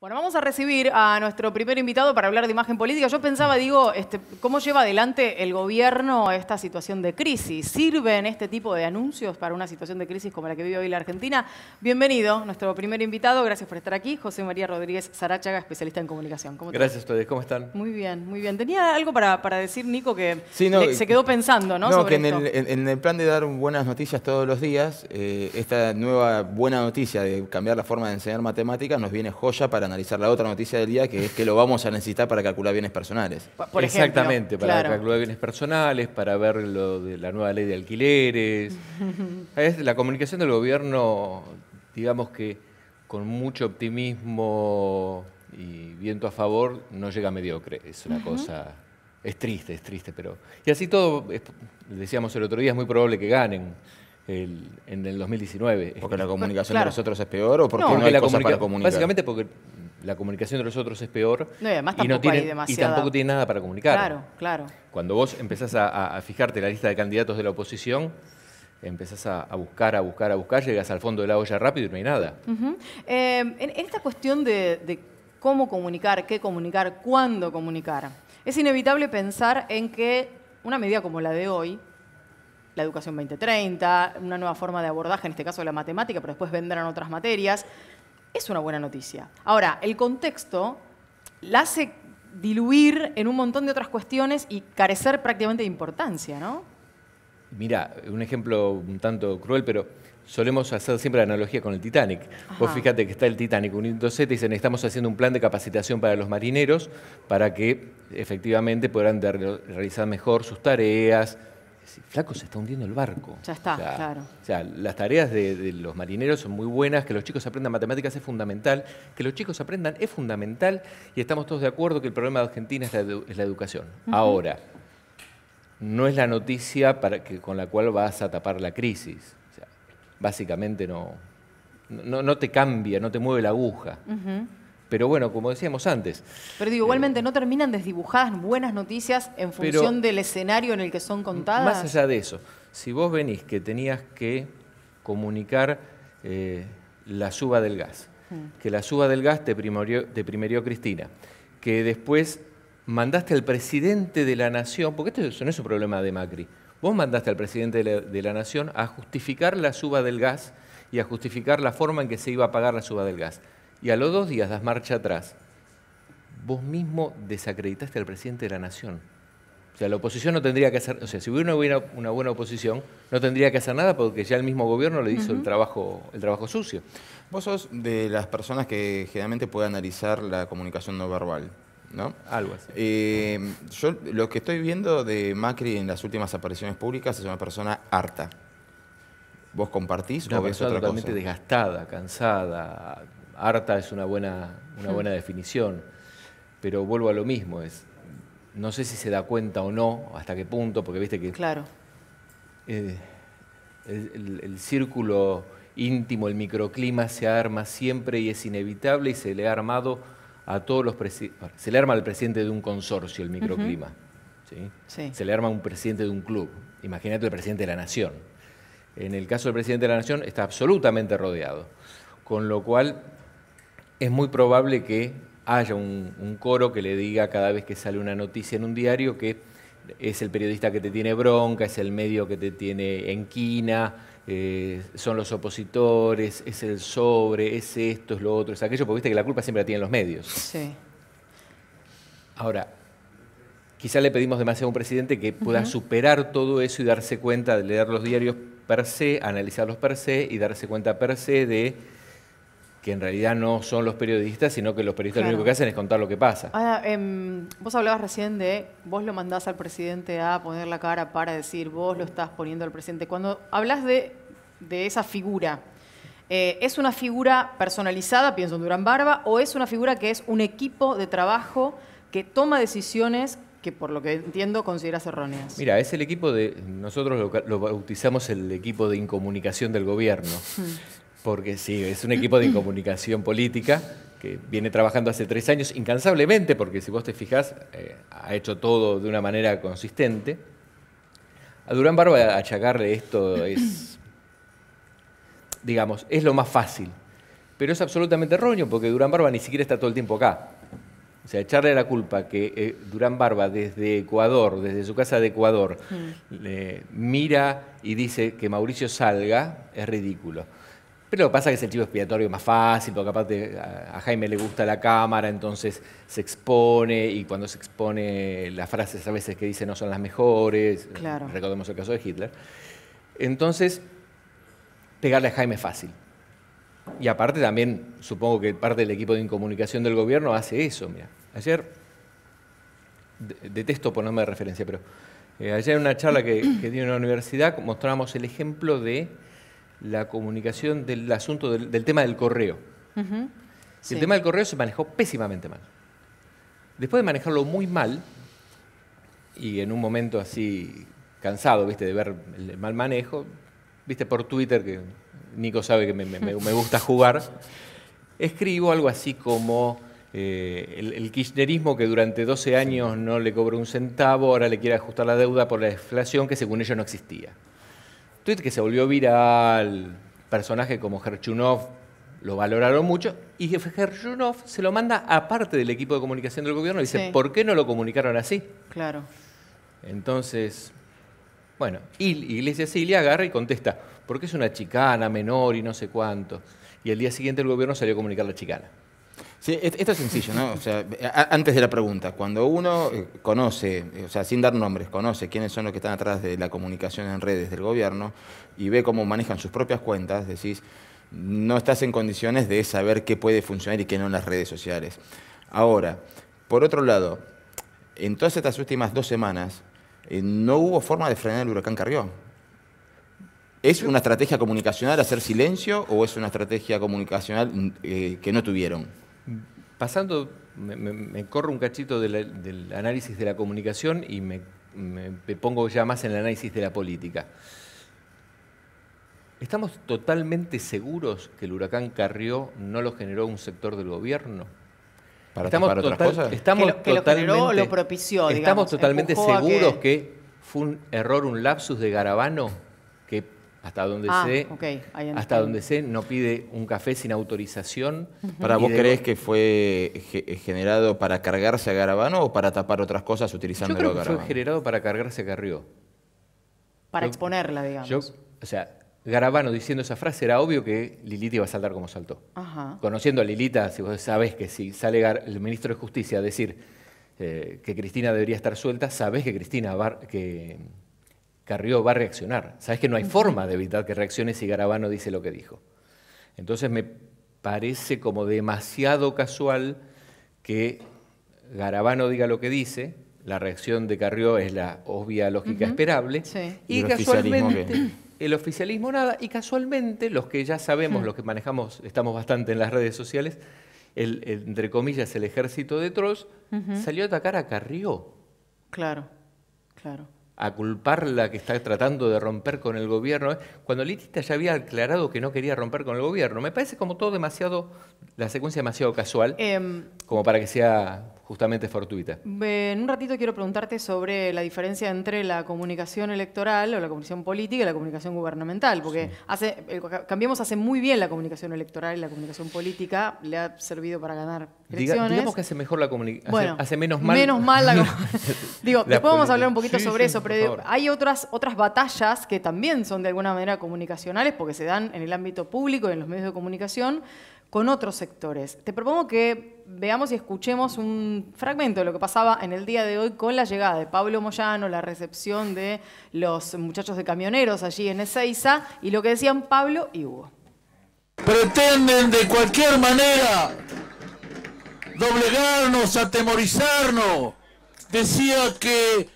Bueno, vamos a recibir a nuestro primer invitado para hablar de imagen política. Yo pensaba, digo, este, ¿cómo lleva adelante el gobierno esta situación de crisis? ¿Sirven este tipo de anuncios para una situación de crisis como la que vive hoy la Argentina? Bienvenido, nuestro primer invitado. Gracias por estar aquí. José María Rodríguez Sarachaga, especialista en comunicación. ¿Cómo Gracias a ustedes. ¿Cómo están? Muy bien, muy bien. Tenía algo para, decir, Nico, que se quedó pensando, ¿no? No, que en, El, plan de dar buenas noticias todos los días, eh, esta nueva buena noticia de cambiar la forma de enseñar matemáticas nos viene joya para analizar la otra noticia del día, que es que lo vamos a necesitar para calcular bienes personales. Exactamente, para calcular bienes personales, para ver lo de la nueva ley de alquileres. la comunicación del gobierno, digamos que con mucho optimismo y viento a favor, no llega mediocre. Es una cosa... Es triste, es triste, pero... Y así todo, decíamos el otro día, es muy probable que ganen en el 2019. ¿Porque la comunicación de de nosotros es peor o porque no, hay la cosas para comunicar? Básicamente porque la comunicación de los otros es peor y, no tiene y tampoco tiene nada para comunicar. Claro, claro. Cuando vos empezás a, fijarte la lista de candidatos de la oposición, empezás a, buscar, a buscar, a buscar, llegas al fondo de la olla rápido y no hay nada. Eh, en, esta cuestión de cómo comunicar, qué comunicar, cuándo comunicar, es inevitable pensar en que una medida como la de hoy, la educación 2030, una nueva forma de abordaje, en este caso de la matemática, pero después vendrán otras materias. Es una buena noticia. Ahora, el contexto la hace diluir en un montón de otras cuestiones y carecer prácticamente de importancia, ¿no? Mira, un ejemplo un tanto cruel, pero solemos hacer siempre la analogía con el Titanic. Vos fíjate que está el Titanic uniéndose, y dicen, estamos haciendo un plan de capacitación para los marineros para que efectivamente puedan realizar mejor sus tareas, flaco, se está hundiendo el barco. Ya está, claro. O sea, las tareas de, los marineros son muy buenas, que los chicos aprendan matemáticas es fundamental, que los chicos aprendan es fundamental y estamos todos de acuerdo que el problema de Argentina es la, educación. Ahora, no es la noticia para que, con la cual vas a tapar la crisis. O sea, básicamente no, no, te cambia, no te mueve la aguja. Pero bueno, como decíamos antes. Pero digo, igualmente eh, no terminan desdibujadas buenas noticias en función del escenario en el que son contadas. Más allá de eso, si vos venís que tenías que comunicar eh, la suba del gas, mm. que la suba del gas te primerió, Cristina, que después mandaste al presidente de la nación, porque esto no es un problema de Macri, vos mandaste al presidente de la nación a justificar la suba del gas y a justificar la forma en que se iba a pagar la suba del gas y a los dos días das marcha atrás, vos mismo desacreditaste al presidente de la nación. O sea, la oposición no tendría que hacer, o sea, si hubiera una buena, oposición, no tendría que hacer nada porque ya el mismo gobierno le hizo el, trabajo, el trabajo sucio. Vos sos de las personas que generalmente puede analizar la comunicación no verbal, ¿no? Algo así. Eh, yo lo que estoy viendo de Macri en las últimas apariciones públicas es una persona harta. ¿Vos compartís una o ves otra cosa? totalmente desgastada, cansada, harta es una buena, una mm. buena definición, pero vuelvo a lo mismo, es, no sé si se da cuenta o no, hasta qué punto, porque viste que... Claro. Eh, el, círculo íntimo, el microclima se arma siempre y es inevitable y se le ha armado a todos los se le arma al presidente de un consorcio el microclima, se le arma a un presidente de un club, imagínate el presidente de la nación. En el caso del presidente de la nación está absolutamente rodeado, con lo cual es muy probable que haya un, coro que le diga cada vez que sale una noticia en un diario que es el periodista que te tiene bronca, es el medio que te tiene enquina, eh, son los opositores, es el sobre, es esto, es lo otro, es aquello, porque viste que la culpa siempre la tienen los medios. Sí. Ahora, quizá le pedimos demasiado a un presidente que pueda superar todo eso y darse cuenta de leer los diarios per se, analizarlos per se y darse cuenta per se de que en realidad no son los periodistas, sino que los periodistas lo único que hacen es contar lo que pasa. Ah, em, vos hablabas recién de vos lo mandás al presidente a poner la cara para decir vos lo estás poniendo al presidente. Cuando hablas de, esa figura, eh, ¿es una figura personalizada, pienso en Durán Barba, o es una figura que es un equipo de trabajo que toma decisiones que por lo que entiendo consideras erróneas. Mira, es el equipo de, nosotros lo, lo bautizamos el equipo de incomunicación del gobierno. Hmm porque sí, es un equipo de comunicación política que viene trabajando hace tres años incansablemente, porque si vos te fijas eh, ha hecho todo de una manera consistente. A Durán Barba achacarle esto es, digamos, es lo más fácil, pero es absolutamente erróneo, porque Durán Barba ni siquiera está todo el tiempo acá. O sea, echarle la culpa que eh, Durán Barba desde Ecuador, desde su casa de Ecuador, mm. le mira y dice que Mauricio salga, es ridículo. Pero lo que pasa es que es el chivo expiatorio más fácil, porque aparte a Jaime le gusta la cámara, entonces se expone y cuando se expone las frases a veces que dice no son las mejores, recordemos el caso de Hitler. Entonces, pegarle a Jaime es fácil. Y aparte también, supongo que parte del equipo de incomunicación del gobierno hace eso. Mira, ayer, detesto ponerme de referencia, pero eh, ayer en una charla que, que di en una universidad mostramos el ejemplo de la comunicación del asunto del, tema del correo. El tema del correo se manejó pésimamente mal. Después de manejarlo muy mal, y en un momento así cansado, viste, de ver el mal manejo, viste por Twitter, que Nico sabe que me, gusta jugar, escribo algo así como eh, el, el, kirchnerismo que durante 12 años no le cobró un centavo, ahora le quiere ajustar la deuda por la inflación que según ellos no existía. Tweet que se volvió viral, personaje como Gerchunov lo valoraron mucho, y Gerchunov se lo manda a parte del equipo de comunicación del gobierno y dice, ¿por qué no lo comunicaron así? Claro. Entonces, bueno, y Iglesias Silia agarra y contesta, porque es una chicana menor y no sé cuánto. Y el día siguiente el gobierno salió a comunicar la chicana. Sí, esto es sencillo, ¿no? O sea, antes de la pregunta, cuando uno eh, conoce, eh, o sea, sin dar nombres, conoce quiénes son los que están atrás de la comunicación en redes del gobierno y ve cómo manejan sus propias cuentas, decís, no estás en condiciones de saber qué puede funcionar y qué no en las redes sociales. Ahora, por otro lado, en todas estas últimas dos semanas eh, no hubo forma de frenar el huracán Carrió. ¿Es una estrategia comunicacional hacer silencio o es una estrategia comunicacional que no tuvieron? pasando, me, corro un cachito del análisis de la comunicación y me, pongo ya más en el análisis de la política. ¿Estamos totalmente seguros que el huracán Carrió no lo generó un sector del gobierno? ¿Para estamos Estamos totalmente, seguros que... fue un error, un lapsus de Garabano hasta donde ah, sé, hasta donde no pide un café sin autorización. ¿Para vos crees que fue generado para cargarse a Garabano o para tapar otras cosas utilizando Yo creo que Fue generado para cargarse a Carrió. Para exponerla, digamos. o sea, Garabano diciendo esa frase era obvio que Lilita iba a saltar como saltó. Conociendo a Lilita, si vos sabés que si sale el ministro de Justicia a decir eh, que Cristina debería estar suelta, sabés que Cristina va, que Carrió va a reaccionar. Sabes que no hay forma de evitar que reaccione si Garabano dice lo que dijo. Entonces me parece como demasiado casual que Garabano diga lo que dice, la reacción de Carrió es la obvia lógica esperable, y, el casualmente oficialismo el oficialismo nada, y casualmente los que ya sabemos, hmm. los que manejamos, estamos bastante en las redes sociales, entre comillas, el ejército de Trost, salió a atacar a Carrió. Claro, claro a culparla que está tratando de romper con el gobierno, ¿eh? cuando Litista ya había aclarado que no quería romper con el gobierno. Me parece como todo demasiado, la secuencia demasiado casual, em, como para que sea justamente fortuita. En un ratito quiero preguntarte sobre la diferencia entre la comunicación electoral o la comunicación política y la comunicación gubernamental, porque hace, cambiamos hace muy bien la comunicación electoral y la comunicación política, le ha servido para ganar elecciones. digamos que hace mejor la comunicación, hace, menos mal. Menos mal Digo, después vamos a hablar un poquito sobre eso, pero hay otras, otras batallas que también son de alguna manera comunicacionales porque se dan en el ámbito público y en los medios de comunicación con otros sectores. Te propongo que veamos y escuchemos un fragmento de lo que pasaba en el día de hoy con la llegada de Pablo Moyano, la recepción de los muchachos de camioneros allí en Ezeiza y lo que decían Pablo y Hugo. Pretenden de cualquier manera doblegarnos, atemorizarnos. Decía que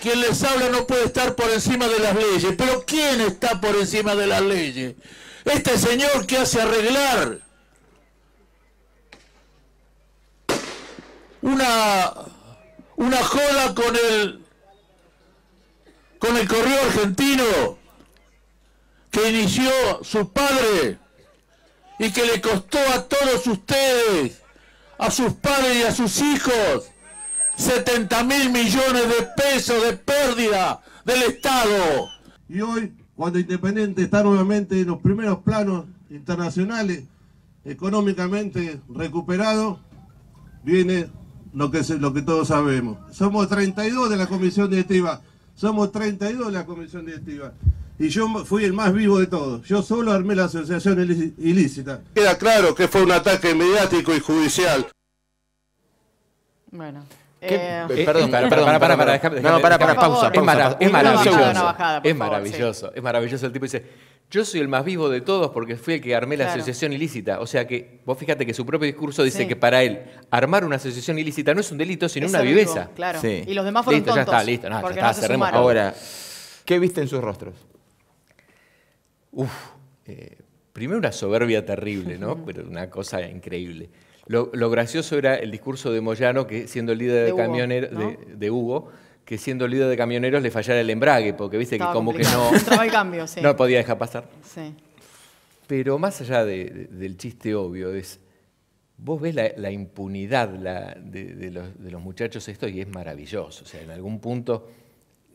quien les habla no puede estar por encima de las leyes. Pero ¿quién está por encima de las leyes? Este señor que hace arreglar una, una joda con el, con el correo argentino que inició su padre y que le costó a todos ustedes, a sus padres y a sus hijos, 70 mil millones de pesos de pérdida del Estado. Y hoy cuando Independiente está nuevamente en los primeros planos internacionales, económicamente recuperado, viene lo que, lo que todos sabemos. Somos 32 de la comisión directiva, somos 32 de la comisión directiva. Y yo fui el más vivo de todos. Yo solo armé la asociación ilícita. Queda claro que fue un ataque mediático y judicial. Bueno. Eh, eh, eh, perdón, para, para, para, para, pausa, pausa. Es maravilloso. Es maravilloso. Es maravilloso el tipo dice, yo soy el más vivo de todos porque fui el que armé la asociación ilícita. O sea que, vos fíjate que su propio discurso dice que para él armar una asociación ilícita no es un delito, sino una viveza. Claro. Y los demás fueron tontos. ya está, listo. cerremos. Ahora, ¿qué viste en sus rostros? Uf, eh, primero una soberbia terrible, ¿no? Pero una cosa increíble. Lo, gracioso era el discurso de Moyano, que siendo el líder de, camioneros, de, Hugo, que siendo líder de camioneros le fallara el embrague, porque viste que como que no. No podía dejar pasar. Pero más allá del chiste obvio, es. Vos ves la, impunidad de, los, muchachos esto y es maravilloso. O sea, en algún punto.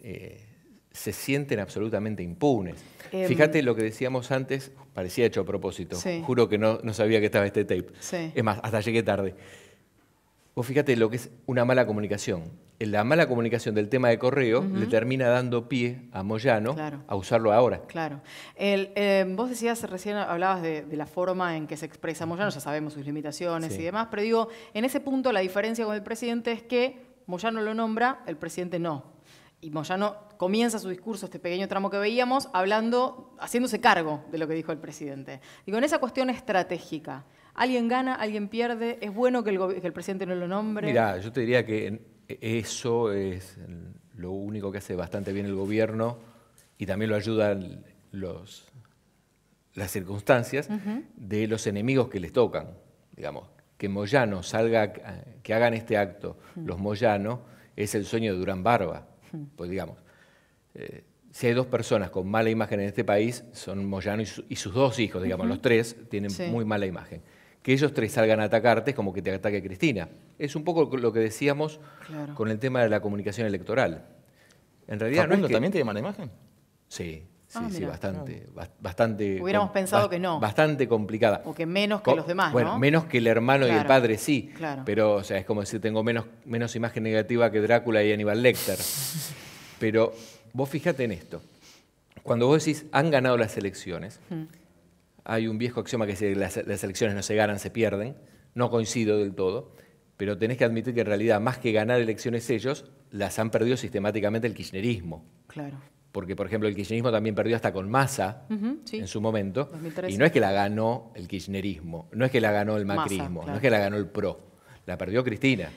Eh, se sienten absolutamente impunes. Em, fíjate lo que decíamos antes, parecía hecho a propósito, juro que no, sabía que estaba este tape. Es más, hasta llegué tarde. Vos fíjate lo que es una mala comunicación. La mala comunicación del tema de correo le termina dando pie a Moyano a usarlo ahora. Claro. Em, vos decías recién, hablabas de, la forma en que se expresa Moyano, ya sabemos sus limitaciones y demás, pero digo, en ese punto la diferencia con el presidente es que Moyano lo nombra, el presidente no y Moyano comienza su discurso, este pequeño tramo que veíamos, hablando, haciéndose cargo de lo que dijo el presidente. Y con esa cuestión estratégica, ¿alguien gana, alguien pierde? ¿Es bueno que el, presidente no lo nombre? Mira, yo te diría que e, eso es lo único que hace bastante bien el gobierno y también lo ayudan los, las circunstancias de los enemigos que les tocan, digamos. Que Moyano salga, que hagan este acto, mm. los Moyano, es el sueño de Durán Barba pues digamos, eh, si hay dos personas con mala imagen en este país, son Moyano y, sus dos hijos, digamos, los tres tienen muy mala imagen. Que ellos tres salgan a atacarte es como que te ataque Cristina. Es un poco lo que decíamos con el tema de la comunicación electoral. En realidad también tiene mala imagen? Sí. Ah, sí, sí, bastante, bastante. Hubiéramos pensado que no. Bastante complicada. O que menos que los demás, Bueno, menos que el hermano y el padre, sí. Pero, o sea, es como decir, tengo menos, menos imagen negativa que Drácula y Aníbal Lecter. pero vos fíjate en esto. Cuando vos decís, han ganado las elecciones, hay un viejo axioma que dice, las elecciones no se ganan, se pierden. No coincido del todo. Pero tenés que admitir que en realidad, más que ganar elecciones ellos, las han perdido sistemáticamente el kirchnerismo. Claro porque por ejemplo el kirchnerismo también perdió hasta con masa en su momento, y no es que la ganó el kirchnerismo, no es que la ganó el macrismo, no es que la ganó el PRO, la perdió Cristina.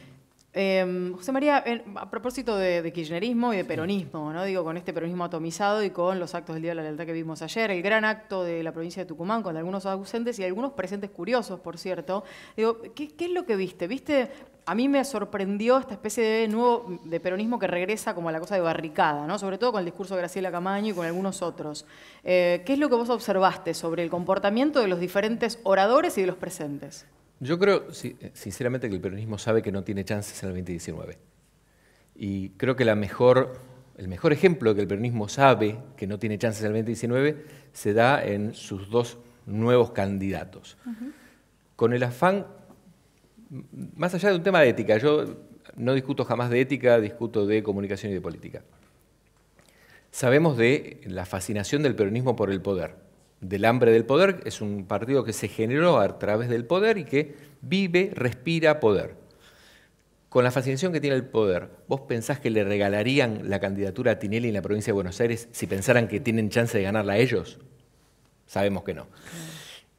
Em, José María, a propósito de, kirchnerismo y de peronismo, ¿no? Digo, con este peronismo atomizado y con los actos del Día de la Lealtad que vimos ayer, el gran acto de la provincia de Tucumán con algunos ausentes y algunos presentes curiosos, por cierto. ¿qué, es lo que viste? ¿Viste a mí me sorprendió esta especie de nuevo de peronismo que regresa como a la cosa de barricada, ¿no? Sobre todo con el discurso de Graciela Camaño y con algunos otros. Eh, ¿Qué es lo que vos observaste sobre el comportamiento de los diferentes oradores y de los presentes? Yo creo, eh, sinceramente, que el peronismo sabe que no tiene chances en el 2019. Y creo que el mejor ejemplo de que el peronismo sabe que no tiene chances en el 2019 se da en sus dos nuevos candidatos. Con el afán, más allá de un tema de ética, yo no discuto jamás de ética, discuto de comunicación y de política. Sabemos de la fascinación del peronismo por el poder del hambre del poder, es un partido que se generó a través del poder y que vive, respira poder. Con la fascinación que tiene el poder, ¿vos pensás que le regalarían la candidatura a Tinelli en la provincia de Buenos Aires si pensaran que tienen chance de ganarla ellos? Sabemos que no.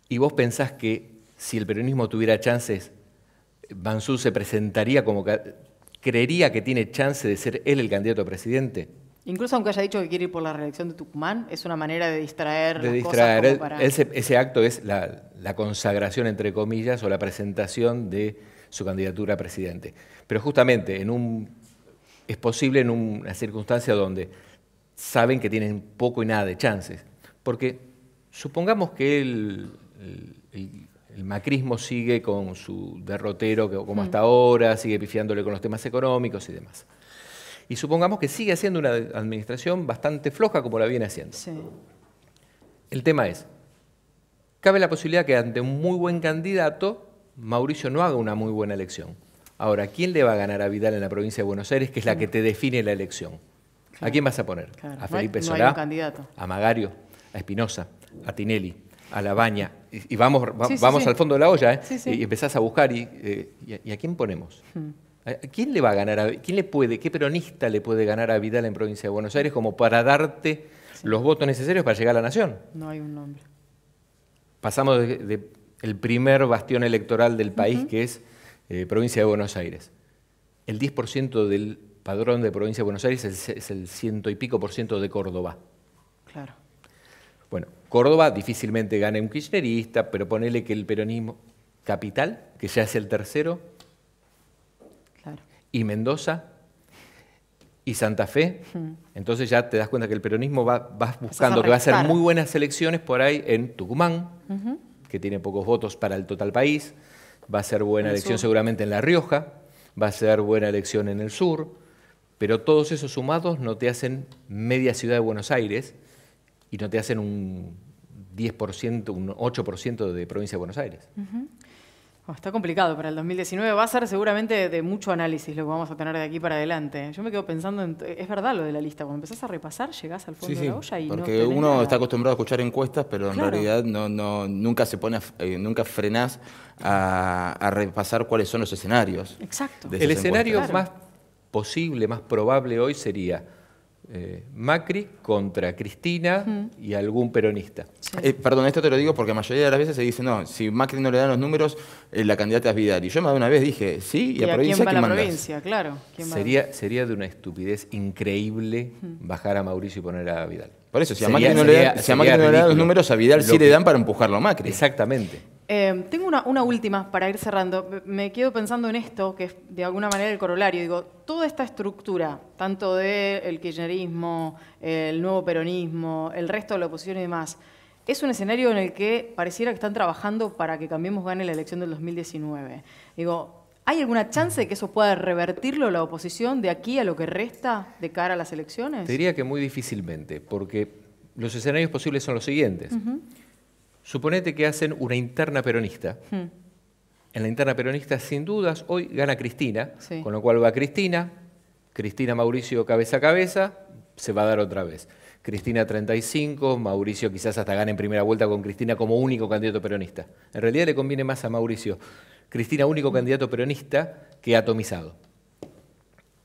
¿Y vos pensás que si el peronismo tuviera chances, Bansú se presentaría como creería que tiene chance de ser él el candidato a presidente? Incluso aunque haya dicho que quiere ir por la reelección de Tucumán, es una manera de distraer. De distraer. Cosas ese, acto es la, consagración, entre comillas, o la presentación de su candidatura a presidente. Pero justamente en un, es posible en una circunstancia donde saben que tienen poco y nada de chances. Porque supongamos que el, macrismo sigue con su derrotero como mm. hasta ahora, sigue pifiándole con los temas económicos y demás y supongamos que sigue siendo una administración bastante floja como la viene haciendo. El tema es, cabe la posibilidad que ante un muy buen candidato, Mauricio no haga una muy buena elección. Ahora, ¿quién le va a ganar a Vidal en la provincia de Buenos Aires, que es la que te define la elección? ¿A quién vas a poner? ¿A Felipe Solá? ¿A Magario? ¿A Espinosa? ¿A Tinelli? ¿A La Y, y vamos, vamos al fondo de la olla, ¿eh? Y empezás a buscar, y, eh, a, quién ponemos? Hmm. ¿Quién le va a ganar a, quién le puede, qué peronista le puede ganar a Vidal en provincia de Buenos Aires como para darte los votos necesarios para llegar a la nación? No hay un nombre. Pasamos del primer bastión electoral del país, que es eh, provincia de Buenos Aires. El 10% del padrón de provincia de Buenos Aires es, el ciento y pico por ciento de Córdoba. Claro. Bueno, Córdoba difícilmente gane un kirchnerista, pero ponele que el peronismo capital, que ya es el tercero, y Mendoza y Santa Fe, entonces ya te das cuenta que el peronismo va, va buscando que va a ser muy buenas elecciones por ahí en Tucumán, que tiene pocos votos para el total país, va a ser buena elección seguramente en La Rioja, va a ser buena elección en el sur, pero todos esos sumados no te hacen media ciudad de Buenos Aires y no te hacen un 10%, un 8% de provincia de Buenos Aires. Oh, está complicado para el 2019. Va a ser seguramente de mucho análisis lo que vamos a tener de aquí para adelante. Yo me quedo pensando, es verdad lo de la lista. Cuando empezás a repasar, llegás al fondo de la olla y porque uno está acostumbrado a escuchar encuestas, pero en realidad no, nunca se pone, eh, nunca frenás a, repasar cuáles son los escenarios. Exacto. El escenario más posible, más probable hoy sería eh, Macri contra Cristina y algún peronista. Eh, perdón, esto te lo digo porque la mayoría de las veces se dice, no, si Macri no le dan los números, eh, la candidata es Vidal. Y yo más de una vez dije, sí, y, a, provincia, quién va la provincia, claro. sería, sería de una estupidez increíble bajar a Mauricio y poner a Vidal. Por eso, si a Macri no, le, dan los números, a Vidal sí le dan para empujarlo a Macri. Exactamente. Em, tengo una, última para ir cerrando. Me quedo pensando en esto, que es de alguna manera el corolario. Digo, toda esta estructura, tanto del el kirchnerismo, el nuevo peronismo, el resto de la oposición y demás, es un escenario en el que pareciera que están trabajando para que Cambiemos gane la elección del 2019. Digo, ¿hay alguna chance de que eso pueda revertirlo la oposición de aquí a lo que resta de cara a las elecciones? Te diría que muy difícilmente, porque los escenarios posibles son los siguientes. Suponete que hacen una interna peronista. Hmm. En la interna peronista, sin dudas, hoy gana Cristina, con lo cual va Cristina, Cristina Mauricio cabeza a cabeza, se va a dar otra vez. Cristina 35, Mauricio quizás hasta gane en primera vuelta con Cristina como único candidato peronista. En realidad le conviene más a Mauricio Cristina único candidato peronista que atomizado.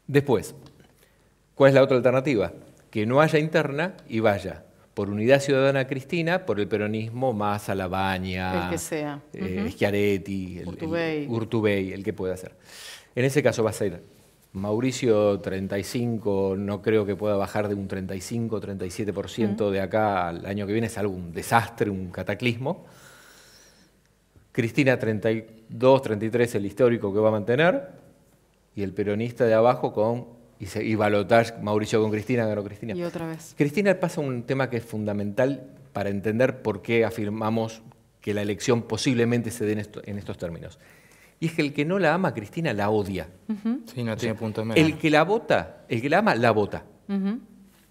Después, ¿cuál es la otra alternativa? Que no haya interna y vaya por Unidad Ciudadana Cristina, por el peronismo más a baña. el que sea. Eh, Urtubey. El, que pueda hacer. En ese caso va a ser Mauricio 35, no creo que pueda bajar de un 35, 37% de acá al año que viene, es algún desastre, un cataclismo. Cristina 32, 33, el histórico que va a mantener, y el peronista de abajo con y, Mauricio con Cristina, ganó Cristina. Y otra vez. Cristina pasa un tema que es fundamental para entender por qué afirmamos que la elección posiblemente se dé en, en estos términos. Y es que el que no la ama Cristina la odia. Sí, no tiene medio. El que la vota, el que la ama, la vota.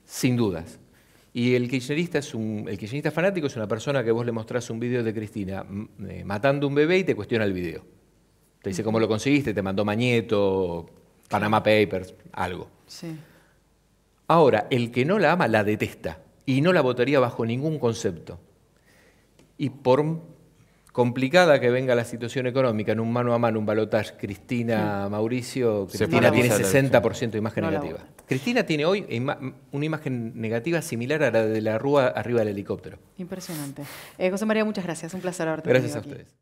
Sin dudas. Y el kirchnerista, es un, el kirchnerista fanático es una persona que vos le mostrás un video de Cristina mm, eh, matando un bebé y te cuestiona el video. Te dice cómo lo conseguiste, te mandó Mañeto, Panama Papers, algo. Ahora, el que no la ama la detesta y no la votaría bajo ningún concepto. Y por complicada que venga la situación económica, en un mano a mano, un balotaje, Cristina, Mauricio, Cristina tiene 60% de imagen negativa. Cristina tiene hoy una imagen negativa similar a la de la Rúa arriba del helicóptero. Impresionante. Eh, José María, muchas gracias. Un placer haberte Gracias a ustedes.